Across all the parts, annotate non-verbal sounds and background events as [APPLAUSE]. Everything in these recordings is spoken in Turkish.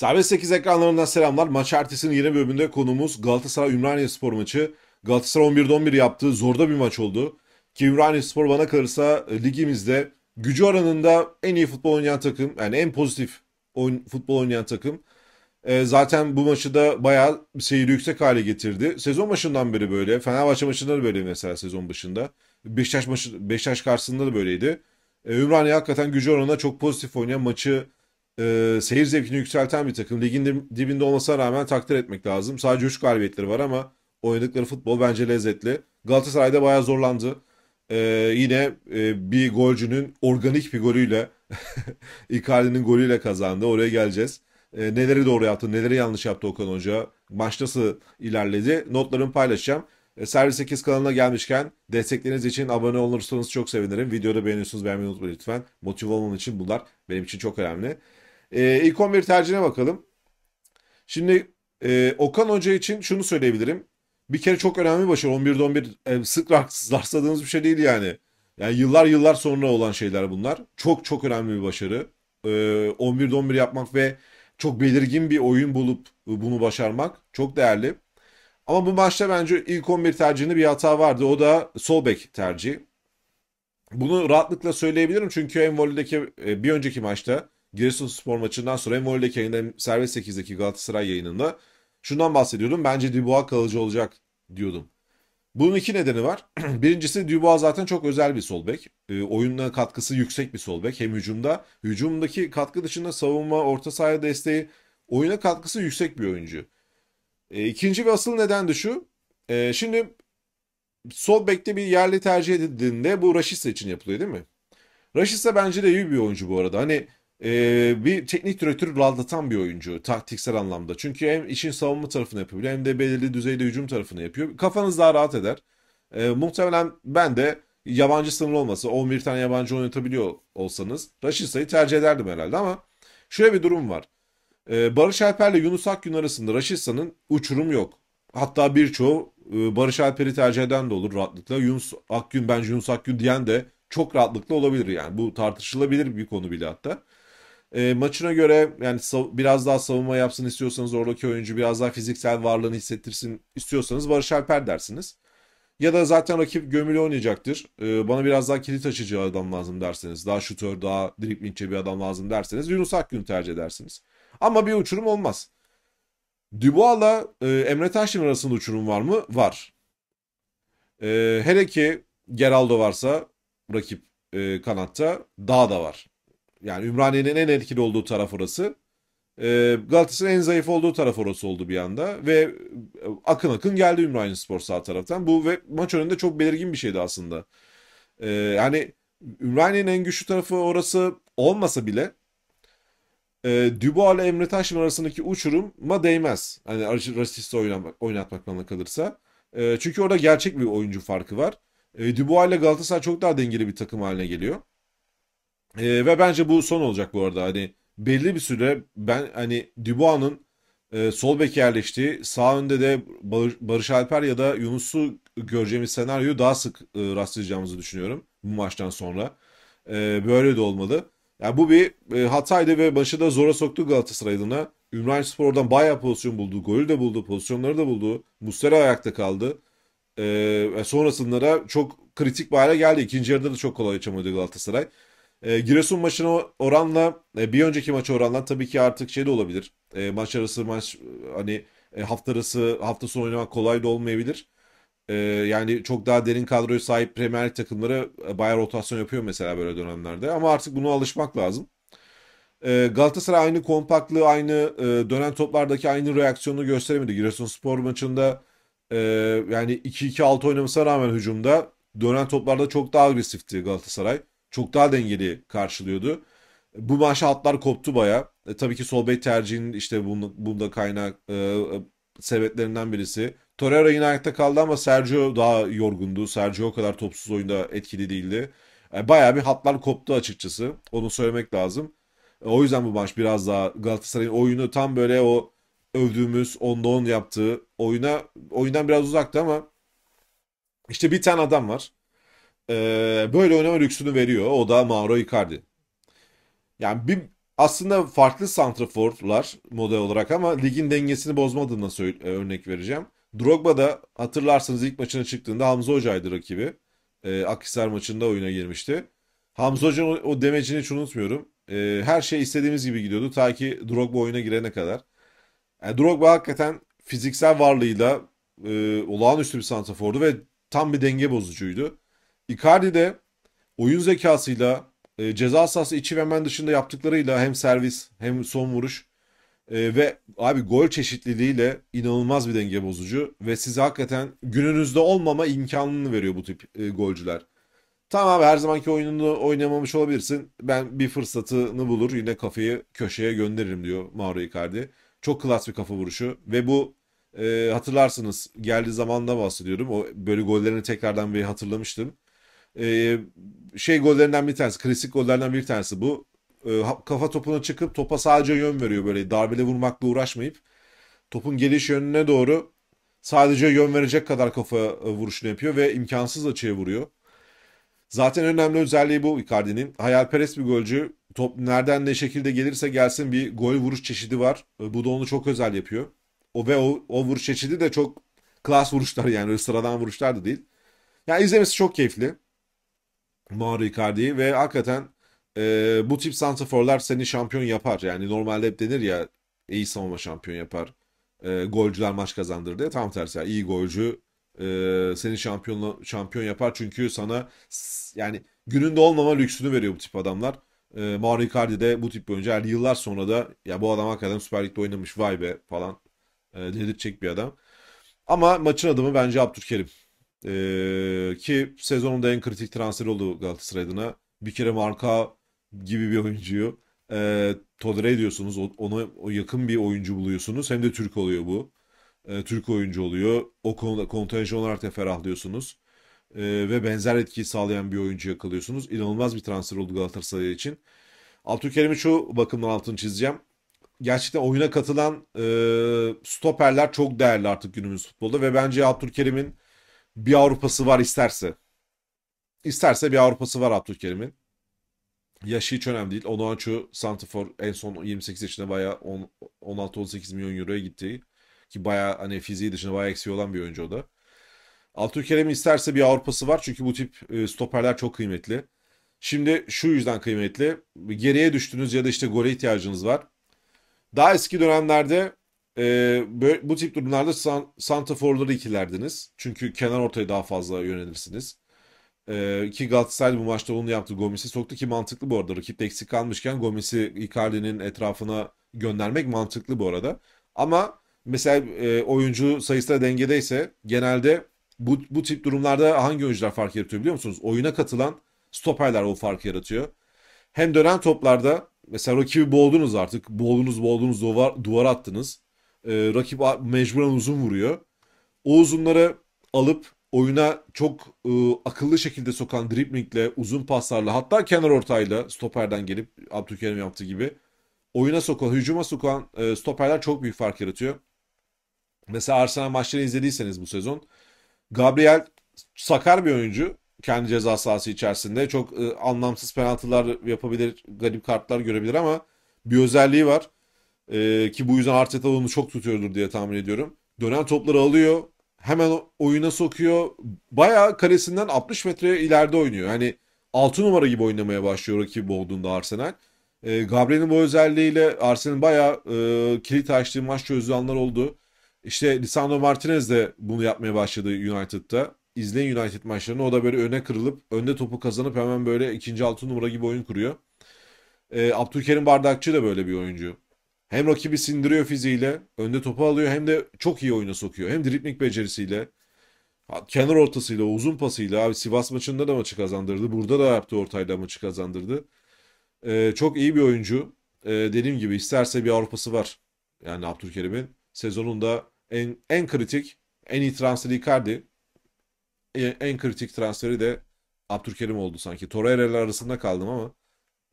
Serbest 8 ekranlarından selamlar. Maç ertesinin yeni bölümünde konumuz Galatasaray Ümraniye Spor maçı. Galatasaray 11'de 11 yaptı. zorda bir maç oldu. Ki Ümraniye Spor bana kalırsa e, ligimizde gücü oranında en iyi futbol oynayan takım yani en pozitif oyun, futbol oynayan takım. E, zaten bu maçı da bayağı seyri yüksek hale getirdi. Sezon başından beri böyle. Fenerbahçe maçında da böyle mesela sezon başında. Beşiktaş, maçı, Beşiktaş karşısında da böyleydi. E, Ümraniye hakikaten gücü oranında çok pozitif oynayan maçı e, seyir zevkini yükselten bir takım. Ligin dibinde olmasına rağmen takdir etmek lazım. Sadece 3 galibiyetleri var ama oynadıkları futbol bence lezzetli. Galatasaray'da bayağı zorlandı. E, yine e, bir golcünün organik bir golüyle [LAUGHS] Icardi'nin golüyle kazandı. Oraya geleceğiz. E, neleri doğru yaptı, neleri yanlış yaptı Okan Hoca? Maç nasıl ilerledi? Notlarımı paylaşacağım. E, Servis 8 kanalına gelmişken destekleriniz için abone olursanız çok sevinirim. Videoda beğeniyorsunuz beğenmeyi unutmayın lütfen. Motive olmanız için bunlar benim için çok önemli. E, ilk 11 tercihine bakalım. Şimdi e, Okan Hoca için şunu söyleyebilirim. Bir kere çok önemli bir başarı. 11'de 11 e, sık rastladığınız bir şey değil yani. Yani yıllar yıllar sonra olan şeyler bunlar. Çok çok önemli bir başarı. E, 11'de 11 yapmak ve çok belirgin bir oyun bulup bunu başarmak çok değerli. Ama bu maçta bence ilk 11 tercihinde bir hata vardı. O da sol bek tercihi. Bunu rahatlıkla söyleyebilirim çünkü en voleydeki e, bir önceki maçta Giresunspor maçından sonra hem Oli'deki yayında hem Servet 8'deki Galatasaray yayınında şundan bahsediyordum. Bence Dubois kalıcı olacak diyordum. Bunun iki nedeni var. [CLEARS THROAT] Birincisi Dubois zaten çok özel bir sol bek. E, ee, oyununa katkısı yüksek bir sol bek. Hem hücumda, hücumdaki katkı dışında savunma, orta sahaya desteği, oyuna katkısı yüksek bir oyuncu. E, ikinci ve asıl neden de şu. E, şimdi sol bekte bir yerli tercih edildiğinde bu Rashica için yapılıyor değil mi? Rashica bence de iyi bir oyuncu bu arada. Hani e, bir teknik direktörü rahatlatan bir oyuncu taktiksel anlamda. Çünkü hem işin savunma tarafını yapabiliyor hem de belirli düzeyde hücum tarafını yapıyor. Kafanız daha rahat eder. E, muhtemelen ben de yabancı sınırlı olmasa 11 tane yabancı oynatabiliyor olsanız Raşitsa'yı tercih ederdim herhalde ama şöyle bir durum var. E, Barış ile Yunus Akgün arasında Raşitsa'nın uçurum yok. Hatta birçoğu e, Barış Alper'i tercih eden de olur rahatlıkla. Yunus Akgün bence Yunus Akgün diyen de çok rahatlıkla olabilir yani. Bu tartışılabilir bir konu bile hatta. E, maçına göre yani biraz daha savunma yapsın istiyorsanız oradaki oyuncu biraz daha fiziksel varlığını hissettirsin istiyorsanız Barış Alper dersiniz. Ya da zaten rakip gömülü oynayacaktır. E, bana biraz daha kilit açıcı adam lazım derseniz. Daha şutör, daha driplingçe bir adam lazım derseniz Yunus Akgün tercih edersiniz. Ama bir uçurum olmaz. Dubois'la e, Emre Taşdemir arasında uçurum var mı? Var. E, hele ki Geraldo varsa rakip e, kanatta daha da var yani Ümraniye'nin en etkili olduğu taraf orası. Ee, Galatasaray'ın en zayıf olduğu taraf orası oldu bir anda ve e, akın akın geldi Ümraniye Spor sağ taraftan. Bu ve maç önünde çok belirgin bir şeydi aslında. Ee, yani Ümraniye'nin en güçlü tarafı orası olmasa bile e, Dubois ile Emre Taş'ın arasındaki uçuruma değmez. Hani Rasist'i oynatmak, oynatmak bana kalırsa. E, çünkü orada gerçek bir oyuncu farkı var. E, Dubois ile Galatasaray çok daha dengeli bir takım haline geliyor. E, ve bence bu son olacak bu arada. Hani belli bir süre ben hani Dubois'ın e, sol bek yerleştiği, sağ önde de Bar- Barış Alper ya da Yunus'u göreceğimiz senaryoyu daha sık e, rastlayacağımızı düşünüyorum bu maçtan sonra. E, böyle de olmalı. Yani bu bir e, hataydı ve başı da zora soktu Galatasaray'ına. adına. Ümraniye Spor oradan bayağı pozisyon buldu. Golü de buldu. Pozisyonları da buldu. Mustera ayakta kaldı. E, sonrasında da çok kritik bir hale geldi. İkinci yarıda da çok kolay açamadı Galatasaray. E, Giresun maçına oranla e, bir önceki maça oranla tabii ki artık şey de olabilir. E, maç arası maç hani e, hafta arası hafta sonu oynamak kolay da olmayabilir. E, yani çok daha derin kadroya sahip Premier Lig takımları e, bayağı rotasyon yapıyor mesela böyle dönemlerde. Ama artık buna alışmak lazım. E, Galatasaray aynı kompaktlığı, aynı e, dönen toplardaki aynı reaksiyonu gösteremedi. Giresun Spor maçında e, yani 2-2-6 oynamasına rağmen hücumda dönen toplarda çok daha agresifti Galatasaray çok daha dengeli karşılıyordu. Bu maçta atlar koptu baya. E, tabii ki Solbey tercihinin işte bunda, bunda kaynak e, e, sebeplerinden birisi. Torreira yine ayakta kaldı ama Sergio daha yorgundu. Sergio o kadar topsuz oyunda etkili değildi. E, bayağı bir hatlar koptu açıkçası. Onu söylemek lazım. E, o yüzden bu maç biraz daha Galatasaray'ın oyunu tam böyle o övdüğümüz onda on yaptığı oyuna oyundan biraz uzaktı ama işte bir tane adam var. Ee, böyle oynama lüksünü veriyor. O da Mauro Icardi. Yani bir aslında farklı santraforlar model olarak ama ligin dengesini söyle e, örnek vereceğim. Drogba da hatırlarsınız ilk maçına çıktığında Hamza Hoca'ydı rakibi. E, Akhisar maçında oyuna girmişti. Hamza Hoca'nın o demecini hiç unutmuyorum. E, her şey istediğimiz gibi gidiyordu ta ki Drogba oyuna girene kadar. Yani Drogba hakikaten fiziksel varlığıyla e, olağanüstü bir santrafordu ve tam bir denge bozucuydu. Icardi de oyun zekasıyla e, ceza sahası içi ve hemen dışında yaptıklarıyla hem servis hem son vuruş e, ve abi gol çeşitliliğiyle inanılmaz bir denge bozucu ve size hakikaten gününüzde olmama imkanını veriyor bu tip e, golcüler. Tamam abi her zamanki oyununu oynamamış olabilirsin. Ben bir fırsatını bulur yine kafayı köşeye gönderirim diyor Mauro Icardi. Çok klas bir kafa vuruşu ve bu e, hatırlarsınız geldiği zamanda bahsediyorum. O böyle gollerini tekrardan bir hatırlamıştım. Ee, şey gollerinden bir tanesi, klasik gollerden bir tanesi bu. Ee, kafa topuna çıkıp topa sadece yön veriyor böyle darbele vurmakla uğraşmayıp. Topun geliş yönüne doğru sadece yön verecek kadar kafa e, vuruşunu yapıyor ve imkansız açıya vuruyor. Zaten önemli özelliği bu Icardi'nin. Hayalperest bir golcü. Top nereden ne şekilde gelirse gelsin bir gol vuruş çeşidi var. Ee, bu da onu çok özel yapıyor. O ve o, o vuruş çeşidi de çok klas vuruşlar yani sıradan vuruşlar da değil. Yani izlemesi çok keyifli. Mauro Icardi'yi ve hakikaten e, bu tip santraforlar seni şampiyon yapar. Yani normalde hep denir ya iyi savunma şampiyon yapar. E, golcüler maç kazandırır diye. Tam tersi yani iyi golcü e, seni şampiyon şampiyon yapar. Çünkü sana yani gününde olmama lüksünü veriyor bu tip adamlar. E, Mauro Icardi de bu tip bir oyuncu. Yani yıllar sonra da ya bu adam hakikaten Süper Lig'de oynamış vay be falan e, dedirtecek bir adam. Ama maçın adamı bence Abdurkerim. Ee, ki sezonunda en kritik transfer oldu Galatasaray adına. Bir kere marka gibi bir oyuncuyu e, tolere ediyorsunuz. Ona yakın bir oyuncu buluyorsunuz. Hem de Türk oluyor bu. E, Türk oyuncu oluyor. O konuda kontenjan olarak da ferahlıyorsunuz. E, ve benzer etkiyi sağlayan bir oyuncu yakalıyorsunuz. İnanılmaz bir transfer oldu Galatasaray için. Abdülkerim'i şu bakımdan altını çizeceğim. Gerçekten oyuna katılan e, stoperler çok değerli artık günümüz futbolda ve bence Abdülkerim'in bir Avrupa'sı var isterse. İsterse bir Avrupa'sı var Abdülkerim'in. Yaşı hiç önemli değil. Onuanchu Santifor en son 28 yaşında bayağı 16-18 milyon euroya gittiği ki bayağı hani fiziği dışında bayağı eksiği olan bir oyuncu o da. Abdülkerim isterse bir Avrupa'sı var çünkü bu tip e, stoperler çok kıymetli. Şimdi şu yüzden kıymetli. Geriye düştünüz ya da işte gole ihtiyacınız var. Daha eski dönemlerde e, böyle, bu tip durumlarda san, Santafor'ları ikilerdiniz. Çünkü kenar ortaya daha fazla yönelirsiniz. E, ki Galatasaray bu maçta onu yaptı. Gomis'i soktu ki mantıklı bu arada. Rakip eksik kalmışken Gomis'i Icardi'nin etrafına göndermek mantıklı bu arada. Ama mesela e, oyuncu sayısı da dengedeyse genelde bu, bu tip durumlarda hangi oyuncular fark yaratıyor biliyor musunuz? Oyuna katılan stoperler o farkı yaratıyor. Hem dönen toplarda mesela rakibi boğdunuz artık. Boğdunuz boğdunuz duvar, duvar attınız. E, ee, rakip mecburen uzun vuruyor. O uzunları alıp oyuna çok e, akıllı şekilde sokan driplingle, uzun paslarla hatta kenar ortayla stoperden gelip Abdülkerim yaptığı gibi oyuna sokan, hücuma sokan e, stoperler çok büyük fark yaratıyor. Mesela Arsenal maçlarını izlediyseniz bu sezon Gabriel sakar bir oyuncu kendi ceza sahası içerisinde çok e, anlamsız penaltılar yapabilir, garip kartlar görebilir ama bir özelliği var. Ee, ki bu yüzden Arteta onu çok tutuyordur diye tahmin ediyorum. Dönen topları alıyor. Hemen oyuna sokuyor. Bayağı kalesinden 60 metre ileride oynuyor. Hani 6 numara gibi oynamaya başlıyor rakibi olduğunda Arsenal. E, Gabriel'in bu özelliğiyle Arsenal'in bayağı e, kilit açtığı maç çözdüğü anlar oldu. İşte Lisandro Martinez de bunu yapmaya başladı United'da. İzleyin United maçlarını. O da böyle öne kırılıp önde topu kazanıp hemen böyle ikinci altı numara gibi oyun kuruyor. E, Abdülkerim Bardakçı da böyle bir oyuncu. Hem rakibi sindiriyor fiziğiyle. Önde topu alıyor hem de çok iyi oyuna sokuyor. Hem dripling becerisiyle. Kenar ortasıyla, uzun pasıyla. Abi Sivas maçında da maçı kazandırdı. Burada da yaptı ortayla maçı kazandırdı. Ee, çok iyi bir oyuncu. Ee, dediğim gibi isterse bir Avrupa'sı var. Yani Abdülkerim'in. Sezonunda en, en kritik, en iyi transferi Icardi. En, en kritik transferi de Abdülkerim oldu sanki. Torreira arasında kaldım ama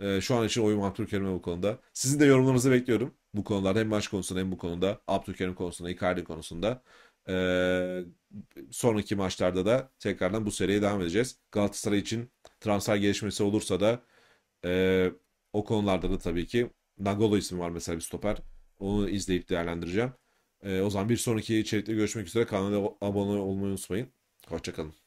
e, şu an için oyum Abdülkerim'e bu konuda. Sizin de yorumlarınızı bekliyorum bu konularda. Hem maç konusunda hem bu konuda. Abdülkerim konusunda, Icardi konusunda. E, sonraki maçlarda da tekrardan bu seriye devam edeceğiz. Galatasaray için transfer gelişmesi olursa da e, o konularda da tabii ki Nagolo ismi var mesela bir stoper. Onu izleyip değerlendireceğim. E, o zaman bir sonraki içerikte görüşmek üzere. Kanala abone olmayı unutmayın. Hoşçakalın.